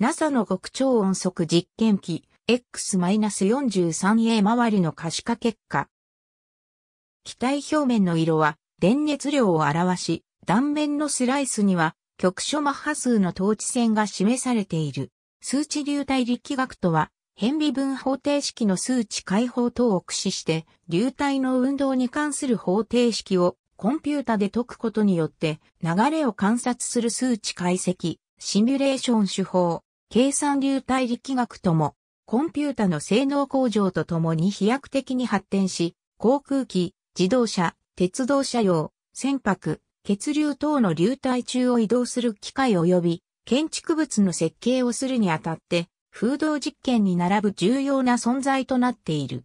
NASA の極超音速実験機 X-43A 周りの可視化結果。機体表面の色は電熱量を表し、断面のスライスには局所マッハ数の統治線が示されている。数値流体力学とは、変微分方程式の数値解放等を駆使して、流体の運動に関する方程式をコンピュータで解くことによって、流れを観察する数値解析、シミュレーション手法。計算流体力学とも、コンピュータの性能向上とともに飛躍的に発展し、航空機、自動車、鉄道車用、船舶、血流等の流体中を移動する機械及び、建築物の設計をするにあたって、風洞実験に並ぶ重要な存在となっている。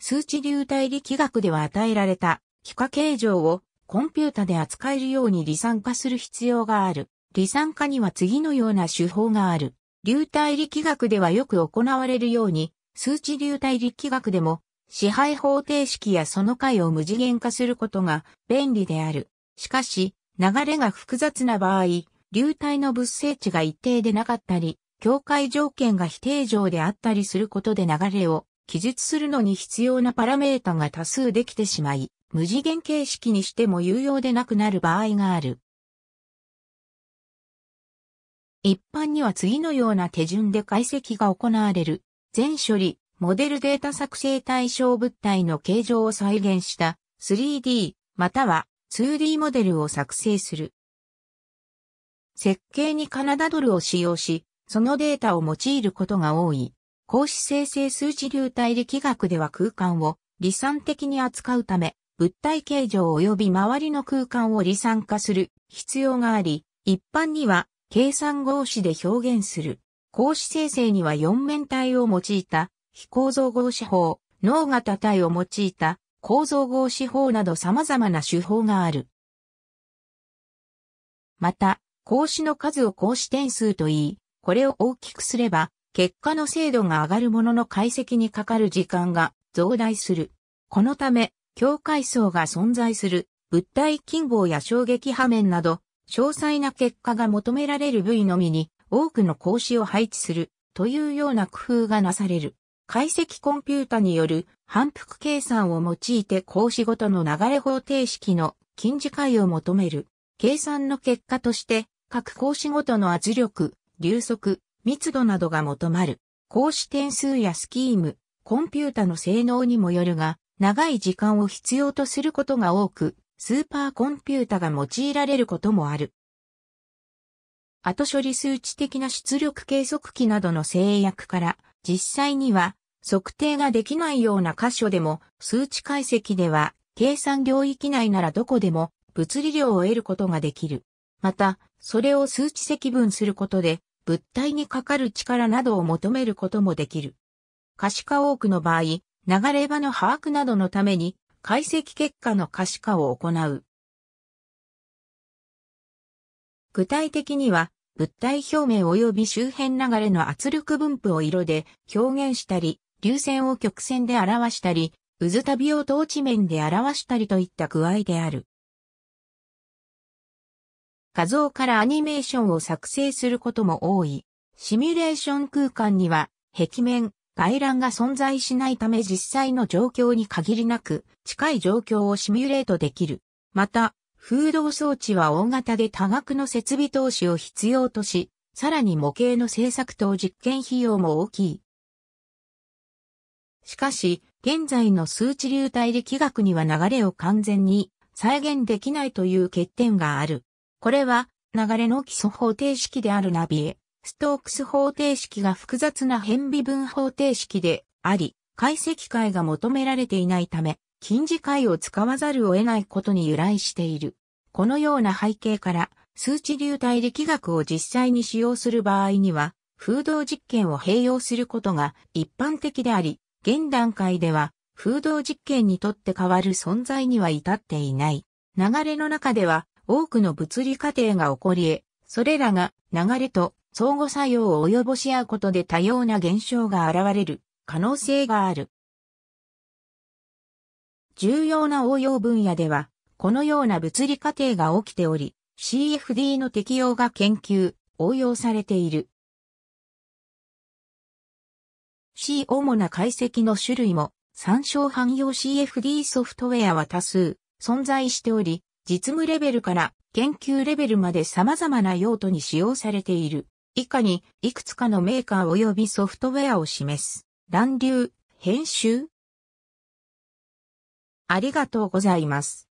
数値流体力学では与えられた、幾化形状をコンピュータで扱えるように理算化する必要がある。離散化には次のような手法がある。流体力学ではよく行われるように、数値流体力学でも、支配方程式やその解を無次元化することが便利である。しかし、流れが複雑な場合、流体の物性値が一定でなかったり、境界条件が非定常であったりすることで流れを記述するのに必要なパラメータが多数できてしまい、無次元形式にしても有用でなくなる場合がある。一般には次のような手順で解析が行われる。全処理、モデルデータ作成対象物体の形状を再現した 3D または 2D モデルを作成する。設計にカナダドルを使用し、そのデータを用いることが多い。格子生成数値流体力学では空間を理算的に扱うため、物体形状及び周りの空間を理算化する必要があり、一般には計算合詞で表現する。格子生成には四面体を用いた非構造合詞法、脳型体を用いた構造合詞法など様々な手法がある。また、格子の数を格子点数と言い、これを大きくすれば、結果の精度が上がるものの解析にかかる時間が増大する。このため、境界層が存在する物体近傍や衝撃波面など詳細な結果が求められる部位のみに多くの格子を配置するというような工夫がなされる。解析コンピュータによる反復計算を用いて格子ごとの流れ方程式の近似解を求める。計算の結果として各格子ごとの圧力、流速、密度などが求まる。格子点数やスキーム、コンピュータの性能にもよるが、長い時間を必要とすることが多く、スーパーコンピュータが用いられることもある。後処理数値的な出力計測器などの制約から実際には測定ができないような箇所でも数値解析では計算領域内ならどこでも物理量を得ることができる。また、それを数値積分することで物体にかかる力などを求めることもできる。可視化多くの場合、流れ場の把握などのために解析結果の可視化を行う。具体的には、物体表面及び周辺流れの圧力分布を色で表現したり、流線を曲線で表したり、渦旅を統地面で表したりといった具合である。画像からアニメーションを作成することも多い。シミュレーション空間には、壁面、外乱が存在しないため実際の状況に限りなく近い状況をシミュレートできる。また、風洞装置は大型で多額の設備投資を必要とし、さらに模型の製作等実験費用も大きい。しかし、現在の数値流体力学には流れを完全に再現できないという欠点がある。これは流れの基礎方程式であるナビエストークス方程式が複雑な変微分方程式であり、解析解が求められていないため、近似解を使わざるを得ないことに由来している。このような背景から、数値流体力学を実際に使用する場合には、風洞実験を併用することが一般的であり、現段階では、風洞実験にとって変わる存在には至っていない。流れの中では、多くの物理過程が起こり得、それらが流れと相互作用を及ぼし合うことで多様な現象が現れる可能性がある。重要な応用分野では、このような物理過程が起きており、CFD の適用が研究、応用されている。C 主な解析の種類も、参照汎用 CFD ソフトウェアは多数存在しており、実務レベルから研究レベルまで様々な用途に使用されている。以下に、いくつかのメーカー及びソフトウェアを示す。乱流、編集ありがとうございます。